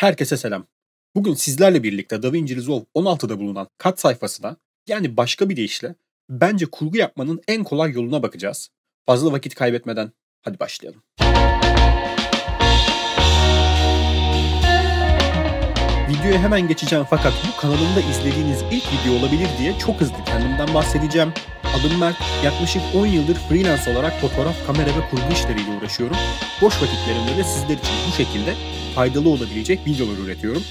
Herkese selam. Bugün sizlerle birlikte DaVinci Resolve 16'da bulunan kat sayfasına yani başka bir deyişle bence kurgu yapmanın en kolay yoluna bakacağız. Fazla vakit kaybetmeden hadi başlayalım. Videoya hemen geçeceğim fakat bu kanalımda izlediğiniz ilk video olabilir diye çok hızlı kendimden bahsedeceğim adım Mert. Yaklaşık 10 yıldır freelance olarak fotoğraf, kamera ve kurgu işleriyle uğraşıyorum. Boş vakitlerimde de sizler için bu şekilde faydalı olabilecek videolar üretiyorum.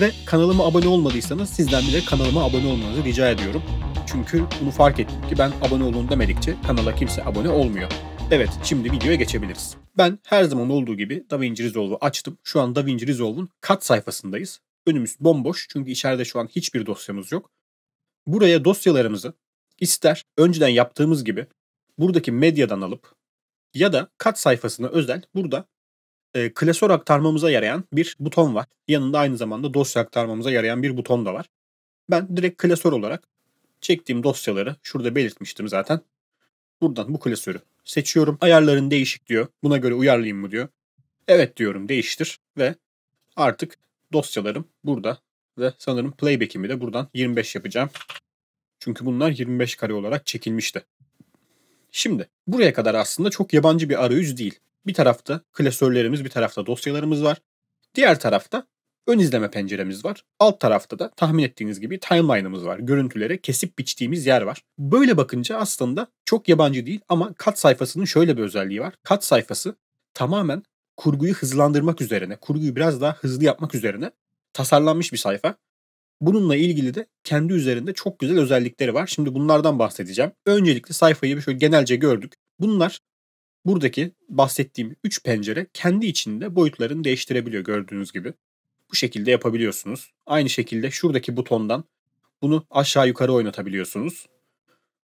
Ve kanalıma abone olmadıysanız sizden bile kanalıma abone olmanızı rica ediyorum. Çünkü bunu fark ettim ki ben abone olun demedikçe kanala kimse abone olmuyor. Evet şimdi videoya geçebiliriz. Ben her zaman olduğu gibi DaVinci Resolve'u açtım. Şu an DaVinci Resolve'un kat sayfasındayız. Önümüz bomboş çünkü içeride şu an hiçbir dosyamız yok. Buraya dosyalarımızı İster önceden yaptığımız gibi buradaki medyadan alıp ya da kat sayfasına özel burada e, klasör aktarmamıza yarayan bir buton var. Yanında aynı zamanda dosya aktarmamıza yarayan bir buton da var. Ben direkt klasör olarak çektiğim dosyaları şurada belirtmiştim zaten. Buradan bu klasörü seçiyorum. Ayarların değişik diyor. Buna göre uyarlayayım mı diyor. Evet diyorum değiştir ve artık dosyalarım burada ve sanırım playback'imi de buradan 25 yapacağım. Çünkü bunlar 25 kare olarak çekilmişti. Şimdi buraya kadar aslında çok yabancı bir arayüz değil. Bir tarafta klasörlerimiz, bir tarafta dosyalarımız var. Diğer tarafta ön izleme penceremiz var. Alt tarafta da tahmin ettiğiniz gibi timeline'ımız var. Görüntülere kesip biçtiğimiz yer var. Böyle bakınca aslında çok yabancı değil ama kat sayfasının şöyle bir özelliği var. Kat sayfası tamamen kurguyu hızlandırmak üzerine, kurguyu biraz daha hızlı yapmak üzerine tasarlanmış bir sayfa. Bununla ilgili de kendi üzerinde çok güzel özellikleri var. Şimdi bunlardan bahsedeceğim. Öncelikle sayfayı bir şöyle genelce gördük. Bunlar buradaki bahsettiğim 3 pencere kendi içinde boyutlarını değiştirebiliyor gördüğünüz gibi. Bu şekilde yapabiliyorsunuz. Aynı şekilde şuradaki butondan bunu aşağı yukarı oynatabiliyorsunuz.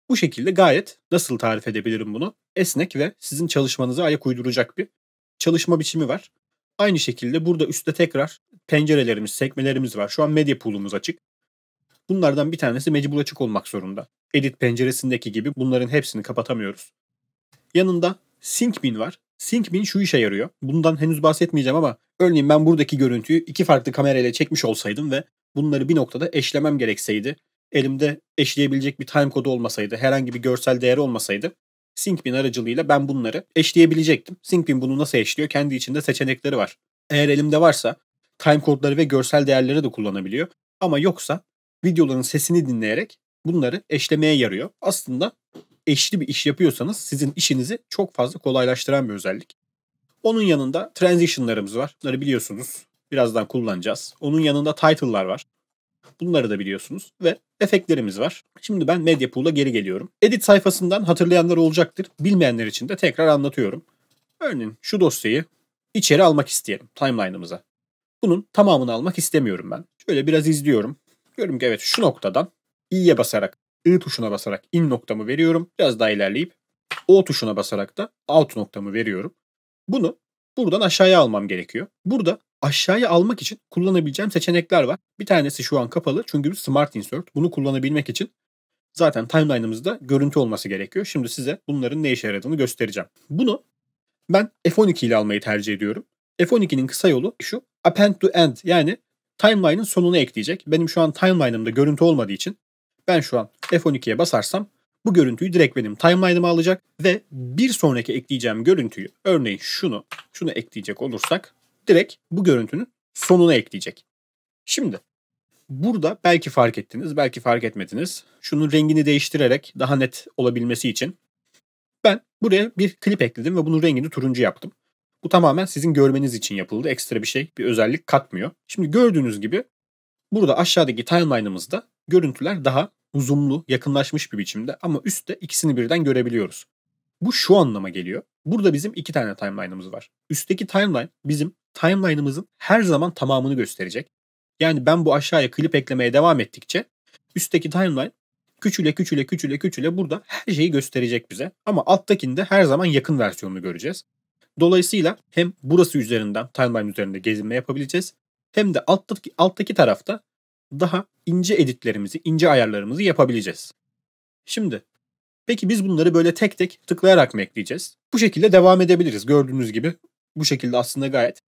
Bu şekilde gayet nasıl tarif edebilirim bunu? Esnek ve sizin çalışmanıza ayak uyduracak bir çalışma biçimi var. Aynı şekilde burada üstte tekrar pencerelerimiz, sekmelerimiz var. Şu an medya pool'umuz açık. Bunlardan bir tanesi mecbur açık olmak zorunda. Edit penceresindeki gibi bunların hepsini kapatamıyoruz. Yanında SyncBin var. SyncBin şu işe yarıyor. Bundan henüz bahsetmeyeceğim ama örneğin ben buradaki görüntüyü iki farklı kamerayla çekmiş olsaydım ve bunları bir noktada eşlemem gerekseydi, elimde eşleyebilecek bir time kodu olmasaydı, herhangi bir görsel değeri olmasaydı Syncbin aracılığıyla ben bunları eşleyebilecektim. Syncbin bunu nasıl eşliyor? Kendi içinde seçenekleri var. Eğer elimde varsa time kodları ve görsel değerleri de kullanabiliyor. Ama yoksa videoların sesini dinleyerek bunları eşlemeye yarıyor. Aslında eşli bir iş yapıyorsanız sizin işinizi çok fazla kolaylaştıran bir özellik. Onun yanında transitionlarımız var. Bunları biliyorsunuz. Birazdan kullanacağız. Onun yanında title'lar var. Bunları da biliyorsunuz ve efektlerimiz var. Şimdi ben Media geri geliyorum. Edit sayfasından hatırlayanlar olacaktır. Bilmeyenler için de tekrar anlatıyorum. Örneğin şu dosyayı içeri almak isteyelim timeline'ımıza. Bunun tamamını almak istemiyorum ben. Şöyle biraz izliyorum. Diyorum ki evet şu noktadan i'ye basarak, i tuşuna basarak in noktamı veriyorum. Biraz daha ilerleyip o tuşuna basarak da out noktamı veriyorum. Bunu buradan aşağıya almam gerekiyor. Burada aşağıya almak için kullanabileceğim seçenekler var. Bir tanesi şu an kapalı çünkü bir Smart Insert. Bunu kullanabilmek için zaten timeline'ımızda görüntü olması gerekiyor. Şimdi size bunların ne işe yaradığını göstereceğim. Bunu ben F12 ile almayı tercih ediyorum. F12'nin kısa yolu şu append to end yani timeline'ın sonunu ekleyecek. Benim şu an timeline'ımda görüntü olmadığı için ben şu an F12'ye basarsam bu görüntüyü direkt benim timeline'ıma alacak ve bir sonraki ekleyeceğim görüntüyü örneğin şunu şunu ekleyecek olursak direkt bu görüntünün sonuna ekleyecek. Şimdi burada belki fark ettiniz, belki fark etmediniz. Şunun rengini değiştirerek daha net olabilmesi için ben buraya bir klip ekledim ve bunun rengini turuncu yaptım. Bu tamamen sizin görmeniz için yapıldı. Ekstra bir şey, bir özellik katmıyor. Şimdi gördüğünüz gibi burada aşağıdaki timeline'ımızda görüntüler daha uzunlu yakınlaşmış bir biçimde ama üstte ikisini birden görebiliyoruz. Bu şu anlama geliyor. Burada bizim iki tane timeline'ımız var. Üstteki timeline bizim timeline'ımızın her zaman tamamını gösterecek. Yani ben bu aşağıya klip eklemeye devam ettikçe üstteki timeline küçüle küçüle küçüle küçüle burada her şeyi gösterecek bize. Ama alttakinde her zaman yakın versiyonunu göreceğiz. Dolayısıyla hem burası üzerinden timeline üzerinde gezinme yapabileceğiz. Hem de alttaki, alttaki tarafta daha ince editlerimizi, ince ayarlarımızı yapabileceğiz. Şimdi peki biz bunları böyle tek tek tıklayarak mı ekleyeceğiz? Bu şekilde devam edebiliriz. Gördüğünüz gibi bu şekilde aslında gayet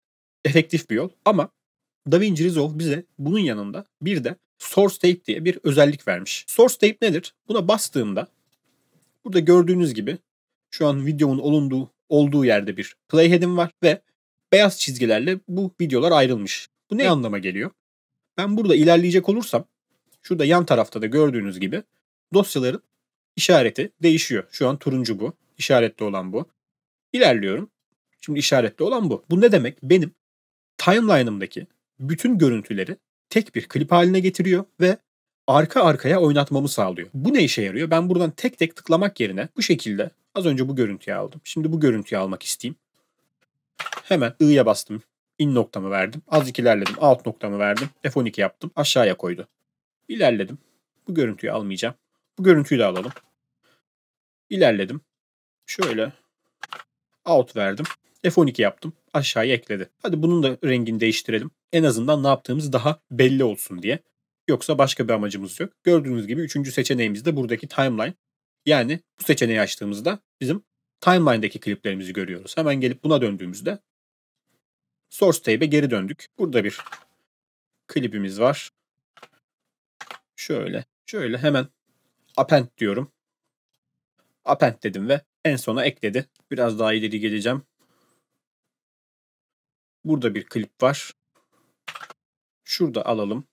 efektif bir yol. Ama DaVinci Resolve bize bunun yanında bir de Source Tape diye bir özellik vermiş. Source Tape nedir? Buna bastığımda burada gördüğünüz gibi şu an videomun olunduğu, olduğu yerde bir playhead'im var ve beyaz çizgilerle bu videolar ayrılmış. Bu ne anlama geliyor? Ben burada ilerleyecek olursam şurada yan tarafta da gördüğünüz gibi dosyaların işareti değişiyor. Şu an turuncu bu. İşaretli olan bu. İlerliyorum. Şimdi işaretli olan bu. Bu ne demek? Benim timeline'ımdaki bütün görüntüleri tek bir klip haline getiriyor ve arka arkaya oynatmamı sağlıyor. Bu ne işe yarıyor? Ben buradan tek tek tıklamak yerine bu şekilde az önce bu görüntüyü aldım. Şimdi bu görüntüyü almak isteyeyim. Hemen I'ya bastım. İn noktamı verdim. Azıcık ilerledim. Alt noktamı verdim. F12 yaptım. Aşağıya koydu. İlerledim. Bu görüntüyü almayacağım. Bu görüntüyü de alalım. İlerledim. Şöyle out verdim. F12 yaptım. Aşağıya ekledi. Hadi bunun da rengini değiştirelim. En azından ne yaptığımız daha belli olsun diye. Yoksa başka bir amacımız yok. Gördüğünüz gibi üçüncü seçeneğimiz de buradaki timeline. Yani bu seçeneği açtığımızda bizim timeline'deki kliplerimizi görüyoruz. Hemen gelip buna döndüğümüzde source tabe'e geri döndük. Burada bir klipimiz var. Şöyle, şöyle hemen append diyorum. Append dedim ve en sona ekledi. Biraz daha ileri geleceğim. Burada bir klip var. Şurada alalım.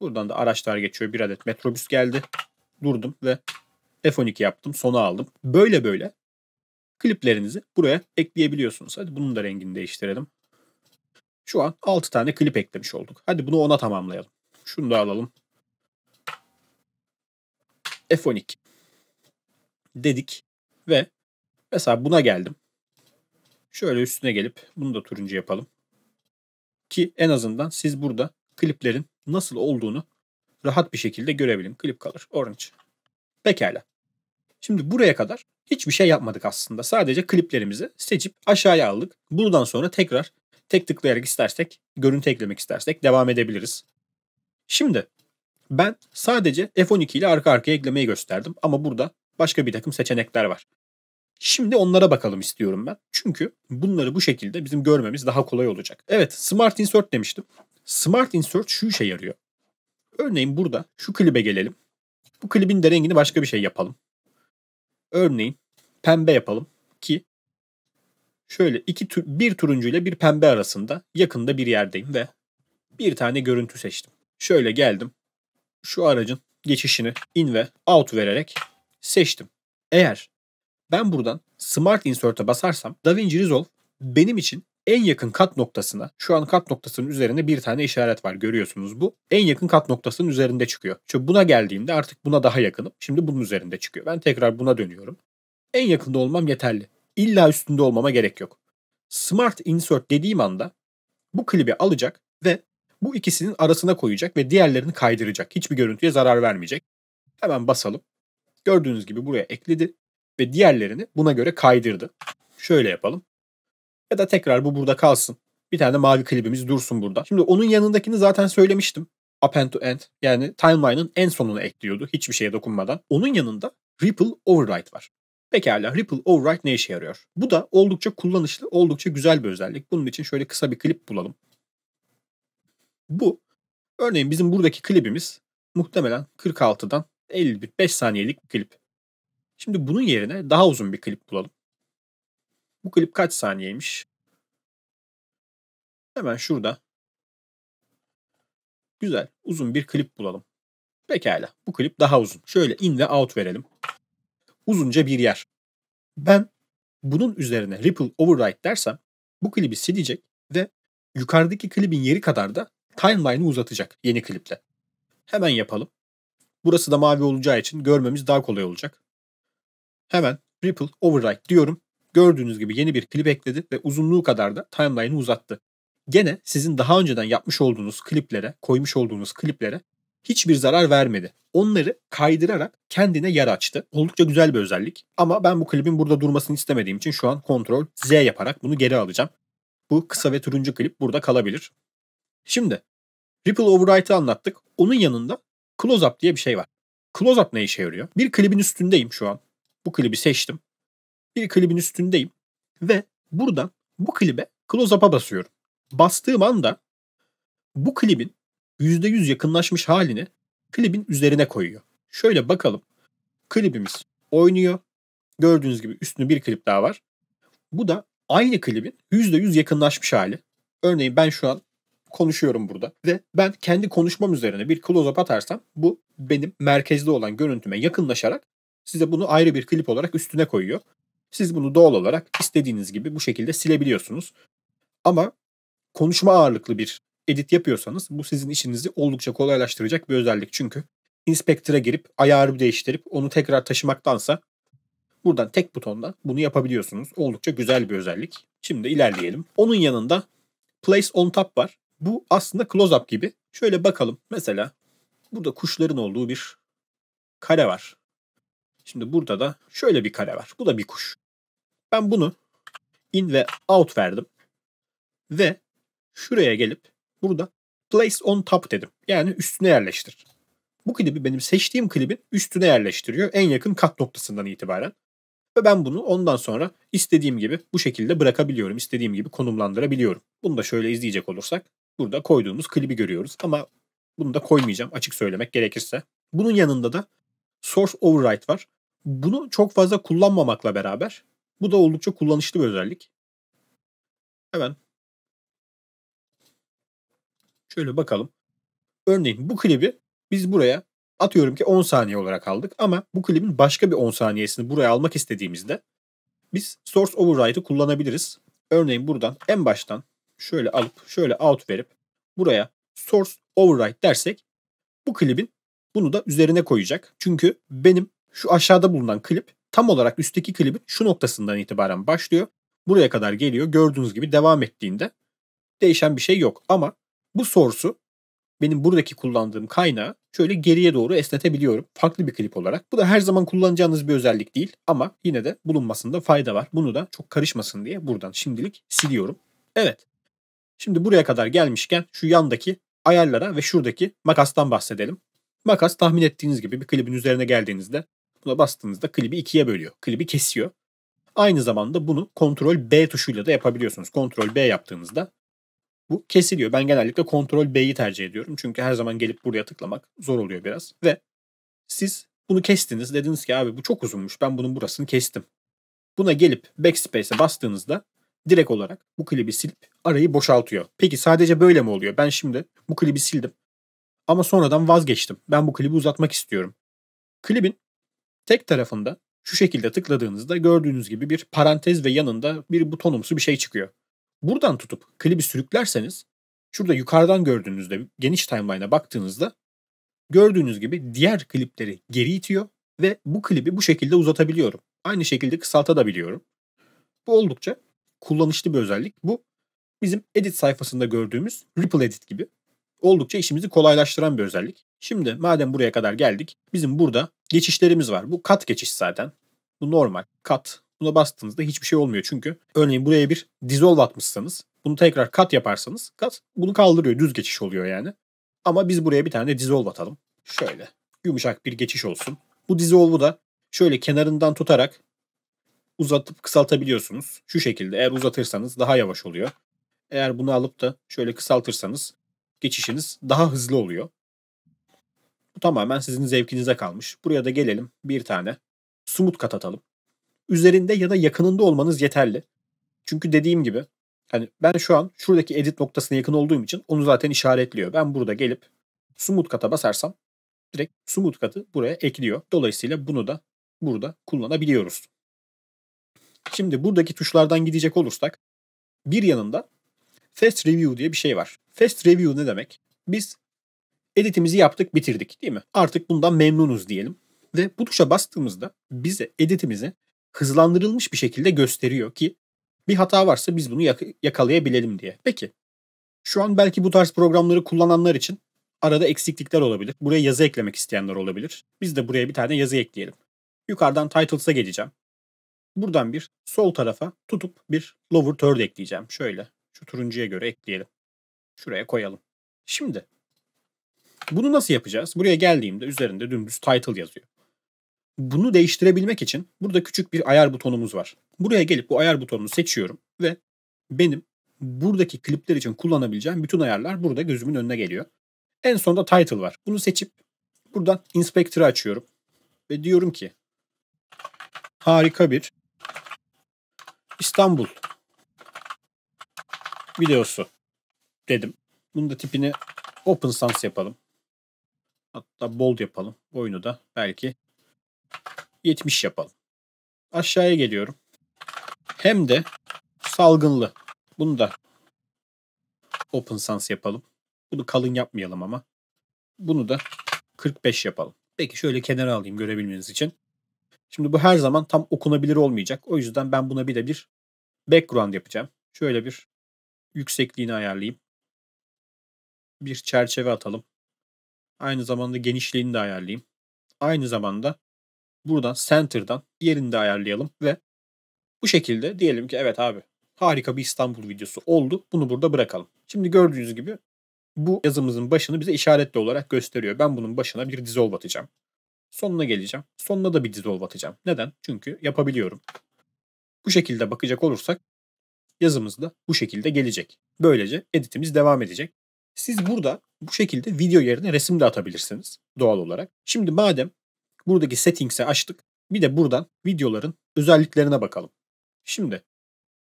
Buradan da araçlar geçiyor. Bir adet metrobüs geldi. Durdum ve F12 yaptım. Sona aldım. Böyle böyle kliplerinizi buraya ekleyebiliyorsunuz. Hadi bunun da rengini değiştirelim. Şu an 6 tane klip eklemiş olduk. Hadi bunu ona tamamlayalım. Şunu da alalım. F12 dedik ve mesela buna geldim. Şöyle üstüne gelip bunu da turuncu yapalım. Ki en azından siz burada kliplerin nasıl olduğunu rahat bir şekilde görebilin. Klip kalır. Orange. Pekala. Şimdi buraya kadar hiçbir şey yapmadık aslında. Sadece kliplerimizi seçip aşağıya aldık. Buradan sonra tekrar tek tıklayarak istersek, görüntü eklemek istersek devam edebiliriz. Şimdi ben sadece F12 ile arka arkaya eklemeyi gösterdim ama burada başka bir takım seçenekler var. Şimdi onlara bakalım istiyorum ben. Çünkü bunları bu şekilde bizim görmemiz daha kolay olacak. Evet Smart Insert demiştim. Smart Insert şu işe yarıyor. Örneğin burada şu klibe gelelim. Bu klibin de rengini başka bir şey yapalım. Örneğin pembe yapalım ki şöyle iki tur, bir turuncu ile bir pembe arasında yakında bir yerdeyim ve bir tane görüntü seçtim. Şöyle geldim. Şu aracın geçişini in ve out vererek seçtim. Eğer ben buradan Smart Insert'a basarsam DaVinci Resolve benim için en yakın kat noktasına şu an kat noktasının üzerinde bir tane işaret var görüyorsunuz bu. En yakın kat noktasının üzerinde çıkıyor. Çünkü buna geldiğimde artık buna daha yakınım. Şimdi bunun üzerinde çıkıyor. Ben tekrar buna dönüyorum. En yakında olmam yeterli. İlla üstünde olmama gerek yok. Smart Insert dediğim anda bu klibi alacak ve bu ikisinin arasına koyacak ve diğerlerini kaydıracak. Hiçbir görüntüye zarar vermeyecek. Hemen basalım. Gördüğünüz gibi buraya ekledi ve diğerlerini buna göre kaydırdı. Şöyle yapalım. Ya da tekrar bu burada kalsın. Bir tane mavi klibimiz dursun burada. Şimdi onun yanındakini zaten söylemiştim. Append to end yani timeline'ın en sonunu ekliyordu hiçbir şeye dokunmadan. Onun yanında Ripple Override var. Pekala Ripple Override ne işe yarıyor? Bu da oldukça kullanışlı, oldukça güzel bir özellik. Bunun için şöyle kısa bir klip bulalım. Bu örneğin bizim buradaki klibimiz muhtemelen 46'dan 55 saniyelik bir klip. Şimdi bunun yerine daha uzun bir klip bulalım. Bu klip kaç saniyeymiş? Hemen şurada. Güzel. Uzun bir klip bulalım. Pekala. Bu klip daha uzun. Şöyle in ve out verelim. Uzunca bir yer. Ben bunun üzerine ripple override dersem bu klibi silecek ve yukarıdaki klibin yeri kadar da timeline'ı uzatacak yeni kliple. Hemen yapalım. Burası da mavi olacağı için görmemiz daha kolay olacak. Hemen Ripple Overwrite diyorum. Gördüğünüz gibi yeni bir klip ekledi ve uzunluğu kadar da timeline'ı uzattı. Gene sizin daha önceden yapmış olduğunuz kliplere, koymuş olduğunuz kliplere hiçbir zarar vermedi. Onları kaydırarak kendine yer açtı. Oldukça güzel bir özellik. Ama ben bu klibin burada durmasını istemediğim için şu an kontrol Z yaparak bunu geri alacağım. Bu kısa ve turuncu klip burada kalabilir. Şimdi Ripple Overwrite'ı anlattık. Onun yanında Close Up diye bir şey var. Close Up ne işe yarıyor? Bir klibin üstündeyim şu an. Bu klibi seçtim. Bir klibin üstündeyim ve buradan bu klibe close-up'a basıyorum. Bastığım anda bu klibin %100 yakınlaşmış halini klibin üzerine koyuyor. Şöyle bakalım. Klibimiz oynuyor. Gördüğünüz gibi üstünde bir klip daha var. Bu da aynı klibin %100 yakınlaşmış hali. Örneğin ben şu an konuşuyorum burada ve ben kendi konuşmam üzerine bir close-up atarsam bu benim merkezde olan görüntüme yakınlaşarak Size bunu ayrı bir klip olarak üstüne koyuyor. Siz bunu doğal olarak istediğiniz gibi bu şekilde silebiliyorsunuz. Ama konuşma ağırlıklı bir edit yapıyorsanız bu sizin işinizi oldukça kolaylaştıracak bir özellik. Çünkü inspektöre girip ayarı değiştirip onu tekrar taşımaktansa buradan tek butonla bunu yapabiliyorsunuz. Oldukça güzel bir özellik. Şimdi ilerleyelim. Onun yanında place on top var. Bu aslında close up gibi. Şöyle bakalım. Mesela burada kuşların olduğu bir kare var. Şimdi burada da şöyle bir kare var. Bu da bir kuş. Ben bunu in ve out verdim. Ve şuraya gelip burada place on top dedim. Yani üstüne yerleştir. Bu klibi benim seçtiğim klibin üstüne yerleştiriyor. En yakın kat noktasından itibaren. Ve ben bunu ondan sonra istediğim gibi bu şekilde bırakabiliyorum. istediğim gibi konumlandırabiliyorum. Bunu da şöyle izleyecek olursak burada koyduğumuz klibi görüyoruz. Ama bunu da koymayacağım açık söylemek gerekirse. Bunun yanında da source override var. Bunu çok fazla kullanmamakla beraber bu da oldukça kullanışlı bir özellik. Hemen şöyle bakalım. Örneğin bu klibi biz buraya atıyorum ki 10 saniye olarak aldık ama bu klibin başka bir 10 saniyesini buraya almak istediğimizde biz source override'ı kullanabiliriz. Örneğin buradan en baştan şöyle alıp şöyle out verip buraya source override dersek bu klibin bunu da üzerine koyacak. Çünkü benim şu aşağıda bulunan klip tam olarak üstteki klibin şu noktasından itibaren başlıyor. Buraya kadar geliyor. Gördüğünüz gibi devam ettiğinde değişen bir şey yok. Ama bu source'u benim buradaki kullandığım kaynağı şöyle geriye doğru esnetebiliyorum. Farklı bir klip olarak. Bu da her zaman kullanacağınız bir özellik değil ama yine de bulunmasında fayda var. Bunu da çok karışmasın diye buradan şimdilik siliyorum. Evet. Şimdi buraya kadar gelmişken şu yandaki ayarlara ve şuradaki makastan bahsedelim. Makas tahmin ettiğiniz gibi bir klibin üzerine geldiğinizde buna bastığınızda klibi ikiye bölüyor. Klibi kesiyor. Aynı zamanda bunu kontrol B tuşuyla da yapabiliyorsunuz. Kontrol B yaptığınızda bu kesiliyor. Ben genellikle kontrol B'yi tercih ediyorum. Çünkü her zaman gelip buraya tıklamak zor oluyor biraz. Ve siz bunu kestiniz. Dediniz ki abi bu çok uzunmuş. Ben bunun burasını kestim. Buna gelip backspace'e bastığınızda direkt olarak bu klibi silip arayı boşaltıyor. Peki sadece böyle mi oluyor? Ben şimdi bu klibi sildim. Ama sonradan vazgeçtim. Ben bu klibi uzatmak istiyorum. Klibin tek tarafında şu şekilde tıkladığınızda gördüğünüz gibi bir parantez ve yanında bir butonumsu bir şey çıkıyor. Buradan tutup klibi sürüklerseniz şurada yukarıdan gördüğünüzde geniş timeline'a baktığınızda gördüğünüz gibi diğer klipleri geri itiyor ve bu klibi bu şekilde uzatabiliyorum. Aynı şekilde kısaltabiliyorum. Bu oldukça kullanışlı bir özellik. Bu bizim edit sayfasında gördüğümüz Ripple Edit gibi oldukça işimizi kolaylaştıran bir özellik. Şimdi madem buraya kadar geldik bizim burada geçişlerimiz var. Bu kat geçiş zaten. Bu normal kat. Buna bastığınızda hiçbir şey olmuyor çünkü örneğin buraya bir dissolve atmışsanız bunu tekrar kat yaparsanız kat bunu kaldırıyor. Düz geçiş oluyor yani. Ama biz buraya bir tane de dissolve atalım. Şöyle yumuşak bir geçiş olsun. Bu dissolve'u da şöyle kenarından tutarak uzatıp kısaltabiliyorsunuz. Şu şekilde eğer uzatırsanız daha yavaş oluyor. Eğer bunu alıp da şöyle kısaltırsanız geçişiniz daha hızlı oluyor. Bu tamamen sizin zevkinize kalmış. Buraya da gelelim bir tane sumut kat atalım. Üzerinde ya da yakınında olmanız yeterli. Çünkü dediğim gibi hani ben şu an şuradaki edit noktasına yakın olduğum için onu zaten işaretliyor. Ben burada gelip sumut kata basarsam direkt sumut katı buraya ekliyor. Dolayısıyla bunu da burada kullanabiliyoruz. Şimdi buradaki tuşlardan gidecek olursak bir yanında Fast Review diye bir şey var. Fast review ne demek? Biz editimizi yaptık, bitirdik değil mi? Artık bundan memnunuz diyelim. Ve bu tuşa bastığımızda bize editimizi hızlandırılmış bir şekilde gösteriyor ki bir hata varsa biz bunu yak- yakalayabilelim diye. Peki şu an belki bu tarz programları kullananlar için arada eksiklikler olabilir. Buraya yazı eklemek isteyenler olabilir. Biz de buraya bir tane yazı ekleyelim. Yukarıdan titles'a geleceğim. Buradan bir sol tarafa tutup bir lower third ekleyeceğim. Şöyle şu turuncuya göre ekleyelim. Şuraya koyalım. Şimdi bunu nasıl yapacağız? Buraya geldiğimde üzerinde dümdüz title yazıyor. Bunu değiştirebilmek için burada küçük bir ayar butonumuz var. Buraya gelip bu ayar butonunu seçiyorum ve benim buradaki klipler için kullanabileceğim bütün ayarlar burada gözümün önüne geliyor. En sonda title var. Bunu seçip buradan inspector'ı açıyorum ve diyorum ki harika bir İstanbul videosu dedim. Bunu da tipini open sans yapalım. Hatta bold yapalım. Oyunu da belki 70 yapalım. Aşağıya geliyorum. Hem de salgınlı. Bunu da open sans yapalım. Bunu kalın yapmayalım ama. Bunu da 45 yapalım. Peki şöyle kenara alayım görebilmeniz için. Şimdi bu her zaman tam okunabilir olmayacak. O yüzden ben buna bir de bir background yapacağım. Şöyle bir yüksekliğini ayarlayayım bir çerçeve atalım. Aynı zamanda genişliğini de ayarlayayım. Aynı zamanda buradan center'dan yerini de ayarlayalım ve bu şekilde diyelim ki evet abi harika bir İstanbul videosu oldu. Bunu burada bırakalım. Şimdi gördüğünüz gibi bu yazımızın başını bize işaretli olarak gösteriyor. Ben bunun başına bir dissolve atacağım. Sonuna geleceğim. Sonuna da bir dissolve atacağım. Neden? Çünkü yapabiliyorum. Bu şekilde bakacak olursak yazımız da bu şekilde gelecek. Böylece editimiz devam edecek. Siz burada bu şekilde video yerine resim de atabilirsiniz doğal olarak. Şimdi madem buradaki settings'e açtık bir de buradan videoların özelliklerine bakalım. Şimdi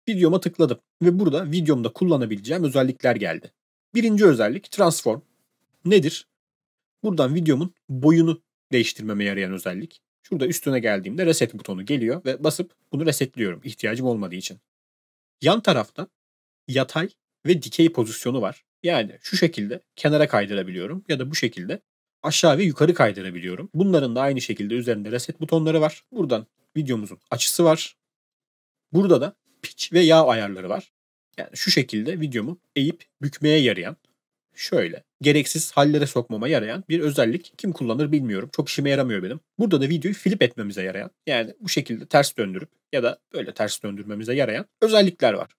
videoma tıkladım ve burada videomda kullanabileceğim özellikler geldi. Birinci özellik transform. Nedir? Buradan videomun boyunu değiştirmeme yarayan özellik. Şurada üstüne geldiğimde reset butonu geliyor ve basıp bunu resetliyorum ihtiyacım olmadığı için. Yan tarafta yatay ve dikey pozisyonu var. Yani şu şekilde kenara kaydırabiliyorum ya da bu şekilde aşağı ve yukarı kaydırabiliyorum. Bunların da aynı şekilde üzerinde reset butonları var. Buradan videomuzun açısı var. Burada da pitch ve yağ ayarları var. Yani şu şekilde videomu eğip bükmeye yarayan şöyle gereksiz hallere sokmama yarayan bir özellik. Kim kullanır bilmiyorum. Çok işime yaramıyor benim. Burada da videoyu flip etmemize yarayan yani bu şekilde ters döndürüp ya da böyle ters döndürmemize yarayan özellikler var.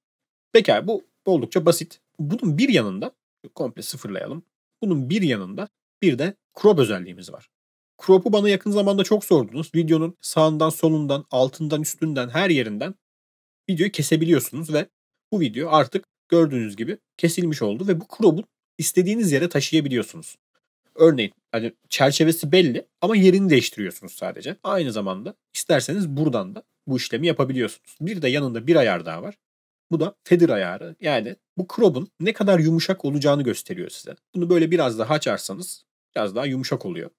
Pekala bu oldukça basit. Bunun bir yanında komple sıfırlayalım. Bunun bir yanında bir de crop özelliğimiz var. Crop'u bana yakın zamanda çok sordunuz. Videonun sağından, solundan, altından, üstünden, her yerinden videoyu kesebiliyorsunuz ve bu video artık gördüğünüz gibi kesilmiş oldu ve bu crop'u istediğiniz yere taşıyabiliyorsunuz. Örneğin hani çerçevesi belli ama yerini değiştiriyorsunuz sadece. Aynı zamanda isterseniz buradan da bu işlemi yapabiliyorsunuz. Bir de yanında bir ayar daha var. Bu da fedir ayarı. Yani bu crop'un ne kadar yumuşak olacağını gösteriyor size. Bunu böyle biraz daha açarsanız biraz daha yumuşak oluyor.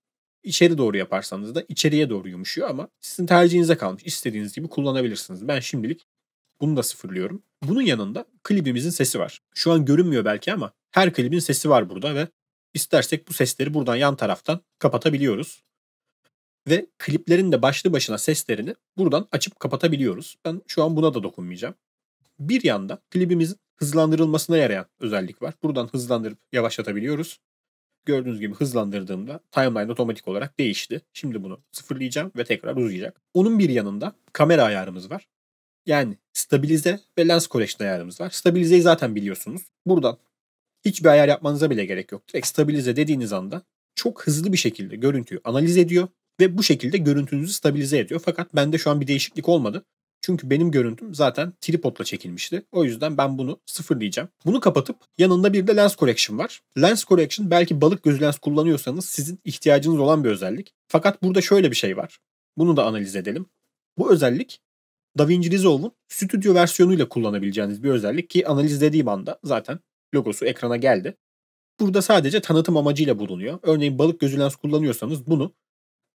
İçeri doğru yaparsanız da içeriye doğru yumuşuyor ama sizin tercihinize kalmış. İstediğiniz gibi kullanabilirsiniz. Ben şimdilik bunu da sıfırlıyorum. Bunun yanında klibimizin sesi var. Şu an görünmüyor belki ama her klibin sesi var burada ve istersek bu sesleri buradan yan taraftan kapatabiliyoruz. Ve kliplerin de başlı başına seslerini buradan açıp kapatabiliyoruz. Ben şu an buna da dokunmayacağım. Bir yanda klibimizin hızlandırılmasına yarayan özellik var. Buradan hızlandırıp yavaşlatabiliyoruz. Gördüğünüz gibi hızlandırdığımda timeline otomatik olarak değişti. Şimdi bunu sıfırlayacağım ve tekrar uzayacak. Onun bir yanında kamera ayarımız var. Yani stabilize ve lens correction ayarımız var. Stabilizeyi zaten biliyorsunuz. Buradan hiçbir ayar yapmanıza bile gerek yok. Direkt stabilize dediğiniz anda çok hızlı bir şekilde görüntüyü analiz ediyor ve bu şekilde görüntünüzü stabilize ediyor. Fakat bende şu an bir değişiklik olmadı. Çünkü benim görüntüm zaten tripodla çekilmişti. O yüzden ben bunu sıfırlayacağım. Bunu kapatıp yanında bir de lens correction var. Lens correction belki balık gözü lens kullanıyorsanız sizin ihtiyacınız olan bir özellik. Fakat burada şöyle bir şey var. Bunu da analiz edelim. Bu özellik DaVinci Resolve'un stüdyo versiyonuyla kullanabileceğiniz bir özellik ki analiz dediğim anda zaten logosu ekrana geldi. Burada sadece tanıtım amacıyla bulunuyor. Örneğin balık gözü lens kullanıyorsanız bunu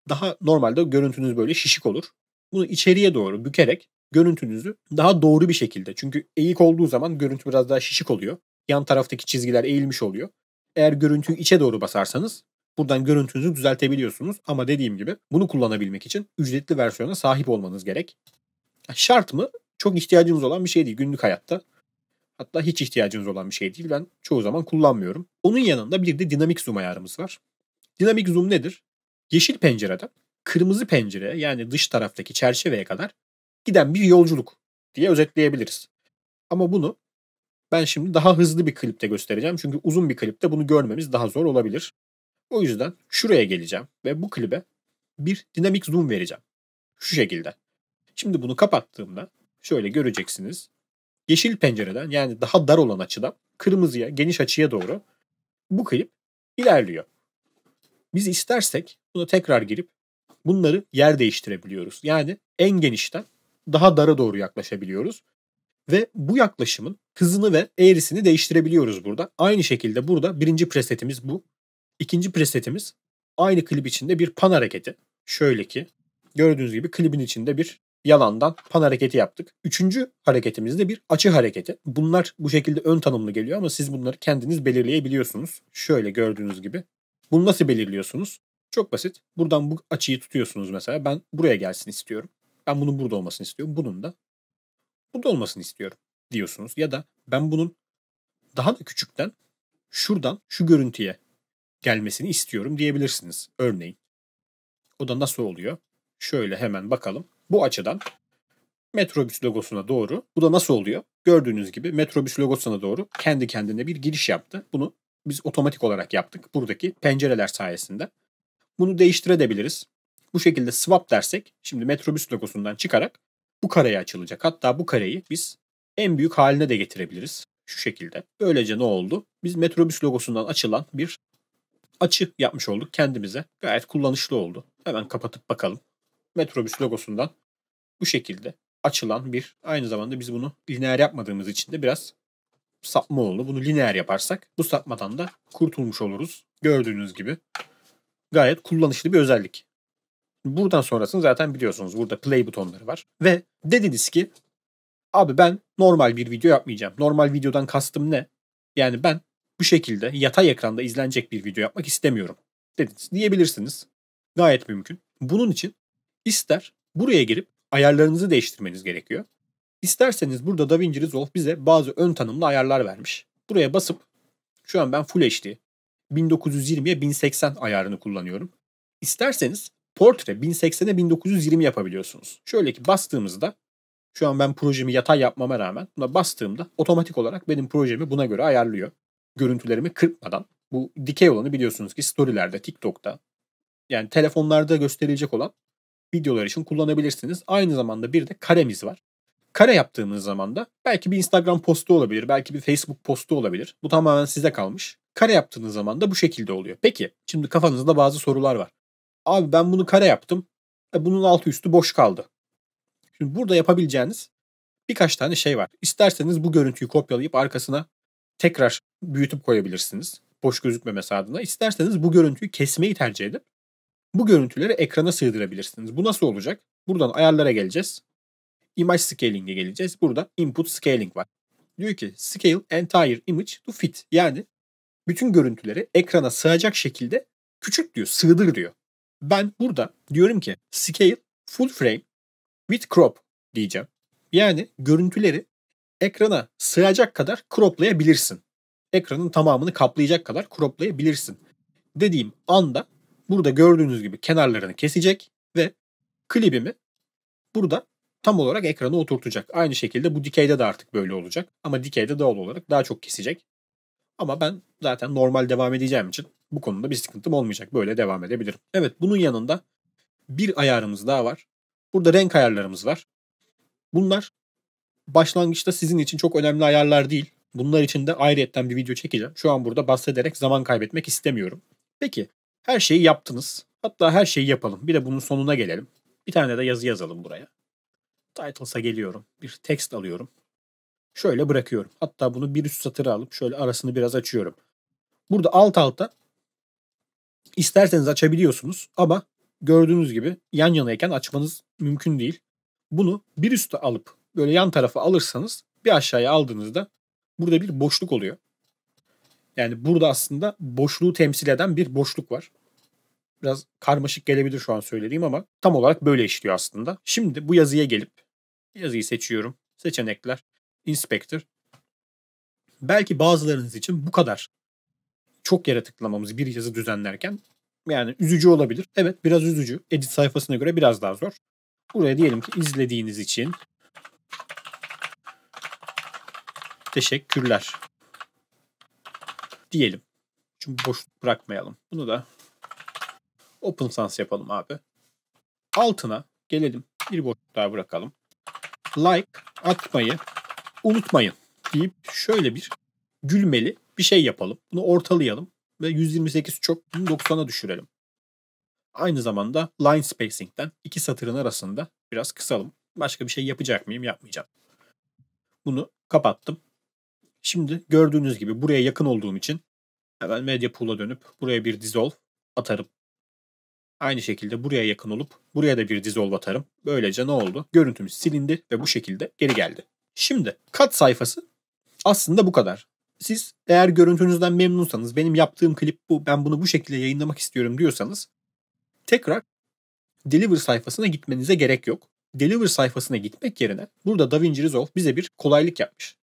daha normalde görüntünüz böyle şişik olur bunu içeriye doğru bükerek görüntünüzü daha doğru bir şekilde. Çünkü eğik olduğu zaman görüntü biraz daha şişik oluyor. Yan taraftaki çizgiler eğilmiş oluyor. Eğer görüntüyü içe doğru basarsanız buradan görüntünüzü düzeltebiliyorsunuz. Ama dediğim gibi bunu kullanabilmek için ücretli versiyona sahip olmanız gerek. Şart mı? Çok ihtiyacınız olan bir şey değil günlük hayatta. Hatta hiç ihtiyacınız olan bir şey değil. Ben çoğu zaman kullanmıyorum. Onun yanında bir de dinamik zoom ayarımız var. Dinamik zoom nedir? Yeşil pencereden kırmızı pencere yani dış taraftaki çerçeveye kadar giden bir yolculuk diye özetleyebiliriz. Ama bunu ben şimdi daha hızlı bir klipte göstereceğim. Çünkü uzun bir klipte bunu görmemiz daha zor olabilir. O yüzden şuraya geleceğim ve bu klibe bir dinamik zoom vereceğim. Şu şekilde. Şimdi bunu kapattığımda şöyle göreceksiniz. Yeşil pencereden yani daha dar olan açıdan kırmızıya, geniş açıya doğru bu klip ilerliyor. Biz istersek buna tekrar girip bunları yer değiştirebiliyoruz. Yani en genişten daha dara doğru yaklaşabiliyoruz. Ve bu yaklaşımın hızını ve eğrisini değiştirebiliyoruz burada. Aynı şekilde burada birinci presetimiz bu. İkinci presetimiz aynı klip içinde bir pan hareketi. Şöyle ki gördüğünüz gibi klibin içinde bir yalandan pan hareketi yaptık. Üçüncü hareketimiz de bir açı hareketi. Bunlar bu şekilde ön tanımlı geliyor ama siz bunları kendiniz belirleyebiliyorsunuz. Şöyle gördüğünüz gibi. Bunu nasıl belirliyorsunuz? Çok basit. Buradan bu açıyı tutuyorsunuz mesela. Ben buraya gelsin istiyorum. Ben bunun burada olmasını istiyorum. Bunun da burada olmasını istiyorum diyorsunuz. Ya da ben bunun daha da küçükten şuradan şu görüntüye gelmesini istiyorum diyebilirsiniz. Örneğin. O da nasıl oluyor? Şöyle hemen bakalım. Bu açıdan metrobüs logosuna doğru. Bu da nasıl oluyor? Gördüğünüz gibi metrobüs logosuna doğru kendi kendine bir giriş yaptı. Bunu biz otomatik olarak yaptık. Buradaki pencereler sayesinde. Bunu değiştirebiliriz. Bu şekilde swap dersek şimdi metrobüs logosundan çıkarak bu kareye açılacak. Hatta bu kareyi biz en büyük haline de getirebiliriz. Şu şekilde. Böylece ne oldu? Biz metrobüs logosundan açılan bir açı yapmış olduk kendimize. Gayet kullanışlı oldu. Hemen kapatıp bakalım. Metrobüs logosundan bu şekilde açılan bir aynı zamanda biz bunu lineer yapmadığımız için de biraz sapma oldu. Bunu lineer yaparsak bu sapmadan da kurtulmuş oluruz. Gördüğünüz gibi gayet kullanışlı bir özellik. Buradan sonrasını zaten biliyorsunuz. Burada play butonları var. Ve dediniz ki abi ben normal bir video yapmayacağım. Normal videodan kastım ne? Yani ben bu şekilde yatay ekranda izlenecek bir video yapmak istemiyorum dediniz. Diyebilirsiniz. Gayet mümkün. Bunun için ister buraya girip ayarlarınızı değiştirmeniz gerekiyor. İsterseniz burada DaVinci Resolve bize bazı ön tanımlı ayarlar vermiş. Buraya basıp şu an ben Full HD 1920'ye 1080 ayarını kullanıyorum. İsterseniz portre 1080'e 1920 yapabiliyorsunuz. Şöyle ki bastığımızda şu an ben projemi yatay yapmama rağmen buna bastığımda otomatik olarak benim projemi buna göre ayarlıyor. Görüntülerimi kırpmadan. Bu dikey olanı biliyorsunuz ki storylerde, TikTok'ta yani telefonlarda gösterilecek olan videolar için kullanabilirsiniz. Aynı zamanda bir de karemiz var. Kare yaptığımız zaman da belki bir Instagram postu olabilir, belki bir Facebook postu olabilir. Bu tamamen size kalmış. Kare yaptığınız zaman da bu şekilde oluyor. Peki şimdi kafanızda bazı sorular var. Abi ben bunu kare yaptım. E, bunun altı üstü boş kaldı. Şimdi burada yapabileceğiniz birkaç tane şey var. İsterseniz bu görüntüyü kopyalayıp arkasına tekrar büyütüp koyabilirsiniz. Boş gözükmemesi adına. İsterseniz bu görüntüyü kesmeyi tercih edip bu görüntüleri ekrana sığdırabilirsiniz. Bu nasıl olacak? Buradan ayarlara geleceğiz. Image scaling'e geleceğiz. Burada input scaling var. Diyor ki scale entire image to fit. Yani bütün görüntüleri ekrana sığacak şekilde küçük diyor, sığdır diyor. Ben burada diyorum ki scale full frame with crop diyeceğim. Yani görüntüleri ekrana sığacak kadar croplayabilirsin. Ekranın tamamını kaplayacak kadar croplayabilirsin. Dediğim anda burada gördüğünüz gibi kenarlarını kesecek ve klibimi burada tam olarak ekrana oturtacak. Aynı şekilde bu dikeyde de artık böyle olacak. Ama dikeyde doğal olarak daha çok kesecek. Ama ben zaten normal devam edeceğim için bu konuda bir sıkıntım olmayacak. Böyle devam edebilirim. Evet bunun yanında bir ayarımız daha var. Burada renk ayarlarımız var. Bunlar başlangıçta sizin için çok önemli ayarlar değil. Bunlar için de ayrıyetten bir video çekeceğim. Şu an burada bahsederek zaman kaybetmek istemiyorum. Peki her şeyi yaptınız. Hatta her şeyi yapalım. Bir de bunun sonuna gelelim. Bir tane de yazı yazalım buraya. Titles'a geliyorum. Bir text alıyorum. Şöyle bırakıyorum. Hatta bunu bir üst satıra alıp şöyle arasını biraz açıyorum. Burada alt alta isterseniz açabiliyorsunuz ama gördüğünüz gibi yan yanayken açmanız mümkün değil. Bunu bir üstte alıp böyle yan tarafa alırsanız bir aşağıya aldığınızda burada bir boşluk oluyor. Yani burada aslında boşluğu temsil eden bir boşluk var. Biraz karmaşık gelebilir şu an söylediğim ama tam olarak böyle işliyor aslında. Şimdi bu yazıya gelip Yazıyı seçiyorum. Seçenekler. Inspector. Belki bazılarınız için bu kadar çok yere tıklamamız bir yazı düzenlerken yani üzücü olabilir. Evet biraz üzücü. Edit sayfasına göre biraz daha zor. Buraya diyelim ki izlediğiniz için teşekkürler diyelim. Çünkü boş bırakmayalım. Bunu da open sans yapalım abi. Altına gelelim. Bir boşluk daha bırakalım like atmayı unutmayın deyip şöyle bir gülmeli bir şey yapalım. Bunu ortalayalım ve 128 çok 90'a düşürelim. Aynı zamanda line spacing'den iki satırın arasında biraz kısalım. Başka bir şey yapacak mıyım? Yapmayacağım. Bunu kapattım. Şimdi gördüğünüz gibi buraya yakın olduğum için hemen medya pool'a dönüp buraya bir dissolve atarım. Aynı şekilde buraya yakın olup buraya da bir dissolve atarım. Böylece ne oldu? Görüntümüz silindi ve bu şekilde geri geldi. Şimdi kat sayfası aslında bu kadar. Siz eğer görüntünüzden memnunsanız, benim yaptığım klip bu, ben bunu bu şekilde yayınlamak istiyorum diyorsanız tekrar Deliver sayfasına gitmenize gerek yok. Deliver sayfasına gitmek yerine burada DaVinci Resolve bize bir kolaylık yapmış.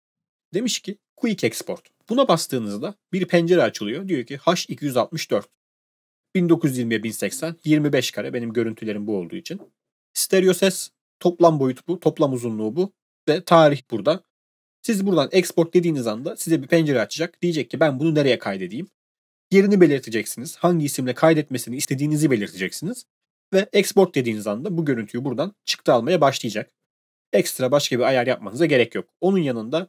Demiş ki Quick Export. Buna bastığınızda bir pencere açılıyor. Diyor ki H264. 1920 1080, 25 kare benim görüntülerim bu olduğu için. Stereo ses toplam boyut bu, toplam uzunluğu bu ve tarih burada. Siz buradan export dediğiniz anda size bir pencere açacak. Diyecek ki ben bunu nereye kaydedeyim? Yerini belirteceksiniz. Hangi isimle kaydetmesini istediğinizi belirteceksiniz. Ve export dediğiniz anda bu görüntüyü buradan çıktı almaya başlayacak. Ekstra başka bir ayar yapmanıza gerek yok. Onun yanında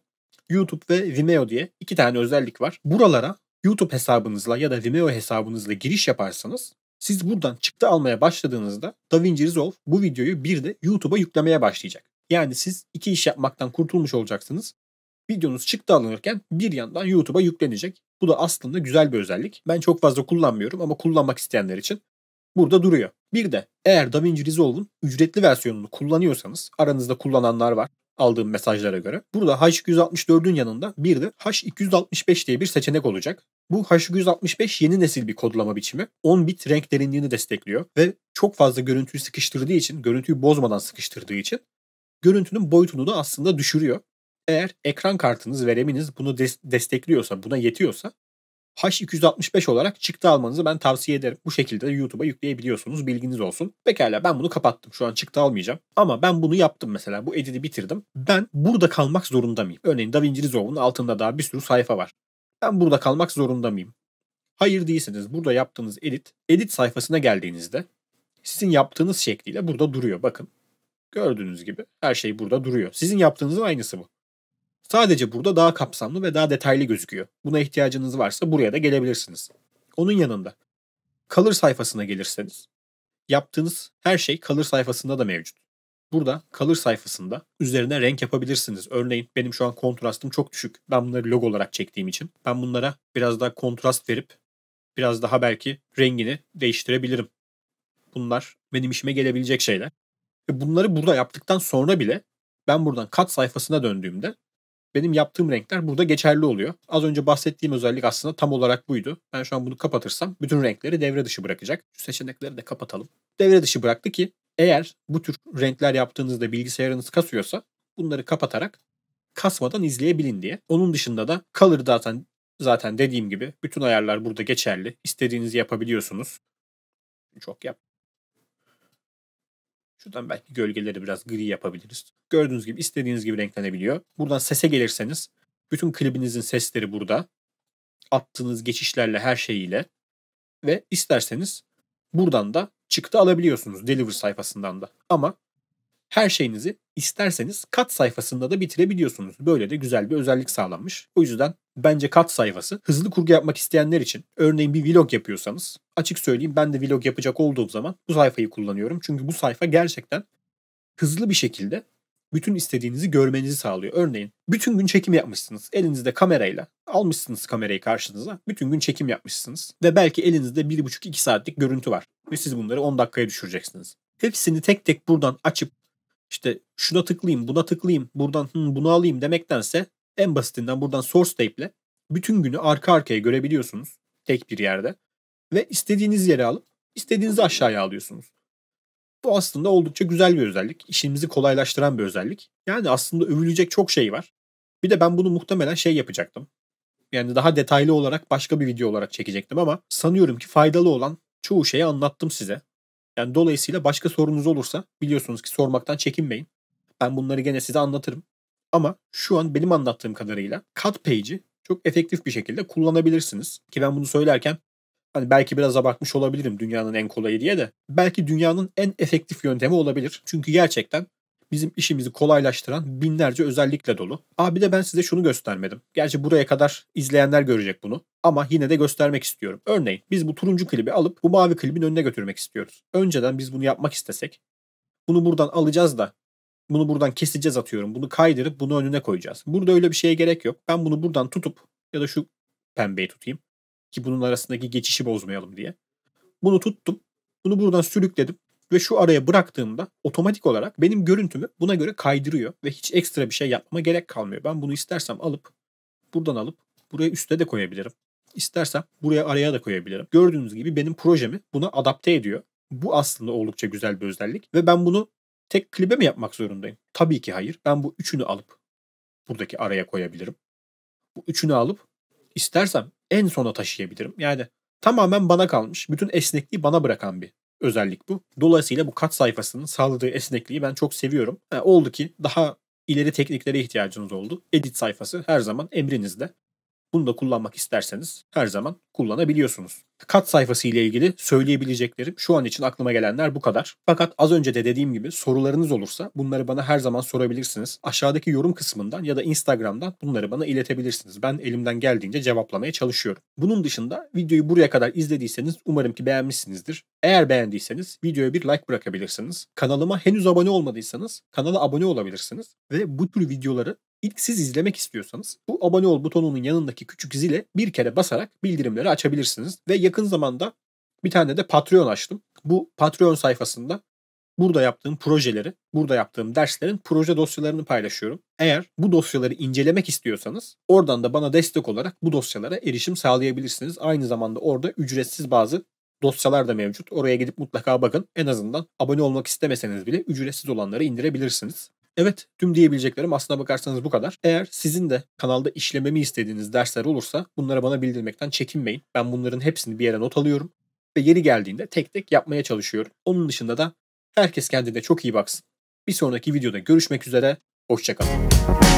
YouTube ve Vimeo diye iki tane özellik var. Buralara YouTube hesabınızla ya da Vimeo hesabınızla giriş yaparsanız siz buradan çıktı almaya başladığınızda DaVinci Resolve bu videoyu bir de YouTube'a yüklemeye başlayacak. Yani siz iki iş yapmaktan kurtulmuş olacaksınız. Videonuz çıktı alınırken bir yandan YouTube'a yüklenecek. Bu da aslında güzel bir özellik. Ben çok fazla kullanmıyorum ama kullanmak isteyenler için burada duruyor. Bir de eğer DaVinci Resolve'un ücretli versiyonunu kullanıyorsanız aranızda kullananlar var aldığım mesajlara göre. Burada H264'ün yanında bir de H265 diye bir seçenek olacak. Bu H265 yeni nesil bir kodlama biçimi. 10 bit renk derinliğini destekliyor ve çok fazla görüntüyü sıkıştırdığı için, görüntüyü bozmadan sıkıştırdığı için görüntünün boyutunu da aslında düşürüyor. Eğer ekran kartınız ve RAM'iniz bunu des- destekliyorsa, buna yetiyorsa H265 olarak çıktı almanızı ben tavsiye ederim. Bu şekilde de YouTube'a yükleyebiliyorsunuz. Bilginiz olsun. Pekala ben bunu kapattım. Şu an çıktı almayacağım. Ama ben bunu yaptım mesela. Bu editi bitirdim. Ben burada kalmak zorunda mıyım? Örneğin DaVinci Resolve'un altında daha bir sürü sayfa var. Ben burada kalmak zorunda mıyım? Hayır değilsiniz. burada yaptığınız edit, edit sayfasına geldiğinizde sizin yaptığınız şekliyle burada duruyor. Bakın gördüğünüz gibi her şey burada duruyor. Sizin yaptığınızın aynısı bu. Sadece burada daha kapsamlı ve daha detaylı gözüküyor. Buna ihtiyacınız varsa buraya da gelebilirsiniz. Onun yanında kalır sayfasına gelirseniz yaptığınız her şey kalır sayfasında da mevcut. Burada kalır sayfasında üzerine renk yapabilirsiniz. Örneğin benim şu an kontrastım çok düşük. Ben bunları log olarak çektiğim için. Ben bunlara biraz daha kontrast verip biraz daha belki rengini değiştirebilirim. Bunlar benim işime gelebilecek şeyler. bunları burada yaptıktan sonra bile ben buradan kat sayfasına döndüğümde benim yaptığım renkler burada geçerli oluyor. Az önce bahsettiğim özellik aslında tam olarak buydu. Ben şu an bunu kapatırsam bütün renkleri devre dışı bırakacak. Şu seçenekleri de kapatalım. Devre dışı bıraktı ki eğer bu tür renkler yaptığınızda bilgisayarınız kasıyorsa bunları kapatarak kasmadan izleyebilin diye. Onun dışında da color zaten zaten dediğim gibi bütün ayarlar burada geçerli. İstediğinizi yapabiliyorsunuz. Çok yap Şuradan belki gölgeleri biraz gri yapabiliriz. Gördüğünüz gibi istediğiniz gibi renklenebiliyor. Buradan sese gelirseniz bütün klibinizin sesleri burada. Attığınız geçişlerle her şeyiyle. Ve isterseniz buradan da çıktı alabiliyorsunuz deliver sayfasından da. Ama her şeyinizi isterseniz kat sayfasında da bitirebiliyorsunuz. Böyle de güzel bir özellik sağlanmış. O yüzden bence kat sayfası hızlı kurgu yapmak isteyenler için örneğin bir vlog yapıyorsanız açık söyleyeyim ben de vlog yapacak olduğum zaman bu sayfayı kullanıyorum. Çünkü bu sayfa gerçekten hızlı bir şekilde bütün istediğinizi görmenizi sağlıyor. Örneğin bütün gün çekim yapmışsınız. Elinizde kamerayla almışsınız kamerayı karşınıza. Bütün gün çekim yapmışsınız. Ve belki elinizde 1,5-2 saatlik görüntü var. Ve siz bunları 10 dakikaya düşüreceksiniz. Hepsini tek tek buradan açıp işte şuna tıklayayım, buna tıklayayım, buradan hı, bunu alayım demektense en basitinden buradan source tape'le bütün günü arka arkaya görebiliyorsunuz tek bir yerde ve istediğiniz yere alıp istediğinizi aşağıya alıyorsunuz. Bu aslında oldukça güzel bir özellik. İşimizi kolaylaştıran bir özellik. Yani aslında övülecek çok şey var. Bir de ben bunu muhtemelen şey yapacaktım. Yani daha detaylı olarak başka bir video olarak çekecektim ama sanıyorum ki faydalı olan çoğu şeyi anlattım size. Yani dolayısıyla başka sorunuz olursa biliyorsunuz ki sormaktan çekinmeyin. Ben bunları gene size anlatırım. Ama şu an benim anlattığım kadarıyla cut page'i çok efektif bir şekilde kullanabilirsiniz. Ki ben bunu söylerken hani belki biraz abartmış olabilirim dünyanın en kolayı diye de belki dünyanın en efektif yöntemi olabilir. Çünkü gerçekten bizim işimizi kolaylaştıran binlerce özellikle dolu. Abi de ben size şunu göstermedim. Gerçi buraya kadar izleyenler görecek bunu ama yine de göstermek istiyorum. Örneğin biz bu turuncu klibi alıp bu mavi klibin önüne götürmek istiyoruz. Önceden biz bunu yapmak istesek bunu buradan alacağız da bunu buradan keseceğiz atıyorum. Bunu kaydırıp bunu önüne koyacağız. Burada öyle bir şeye gerek yok. Ben bunu buradan tutup ya da şu pembeyi tutayım ki bunun arasındaki geçişi bozmayalım diye. Bunu tuttum. Bunu buradan sürükledim ve şu araya bıraktığımda otomatik olarak benim görüntümü buna göre kaydırıyor ve hiç ekstra bir şey yapmama gerek kalmıyor. Ben bunu istersem alıp buradan alıp buraya üste de koyabilirim. İstersem buraya araya da koyabilirim. Gördüğünüz gibi benim projemi buna adapte ediyor. Bu aslında oldukça güzel bir özellik ve ben bunu tek klibe mi yapmak zorundayım? Tabii ki hayır. Ben bu üçünü alıp buradaki araya koyabilirim. Bu üçünü alıp istersem en sona taşıyabilirim. Yani tamamen bana kalmış. Bütün esnekliği bana bırakan bir özellik bu. Dolayısıyla bu kat sayfasının sağladığı esnekliği ben çok seviyorum. Yani oldu ki daha ileri tekniklere ihtiyacınız oldu. Edit sayfası her zaman emrinizde. Bunu da kullanmak isterseniz her zaman kullanabiliyorsunuz. Kat sayfası ile ilgili söyleyebileceklerim şu an için aklıma gelenler bu kadar. Fakat az önce de dediğim gibi sorularınız olursa bunları bana her zaman sorabilirsiniz. Aşağıdaki yorum kısmından ya da Instagram'dan bunları bana iletebilirsiniz. Ben elimden geldiğince cevaplamaya çalışıyorum. Bunun dışında videoyu buraya kadar izlediyseniz umarım ki beğenmişsinizdir. Eğer beğendiyseniz videoya bir like bırakabilirsiniz. Kanalıma henüz abone olmadıysanız kanala abone olabilirsiniz ve bu tür videoları ilk siz izlemek istiyorsanız bu abone ol butonunun yanındaki küçük zile bir kere basarak bildirimleri bunları açabilirsiniz. Ve yakın zamanda bir tane de Patreon açtım. Bu Patreon sayfasında burada yaptığım projeleri, burada yaptığım derslerin proje dosyalarını paylaşıyorum. Eğer bu dosyaları incelemek istiyorsanız oradan da bana destek olarak bu dosyalara erişim sağlayabilirsiniz. Aynı zamanda orada ücretsiz bazı dosyalar da mevcut. Oraya gidip mutlaka bakın. En azından abone olmak istemeseniz bile ücretsiz olanları indirebilirsiniz. Evet tüm diyebileceklerim aslına bakarsanız bu kadar. Eğer sizin de kanalda işlememi istediğiniz dersler olursa bunlara bana bildirmekten çekinmeyin. Ben bunların hepsini bir yere not alıyorum ve yeri geldiğinde tek tek yapmaya çalışıyorum. Onun dışında da herkes kendine çok iyi baksın. Bir sonraki videoda görüşmek üzere, hoşçakalın.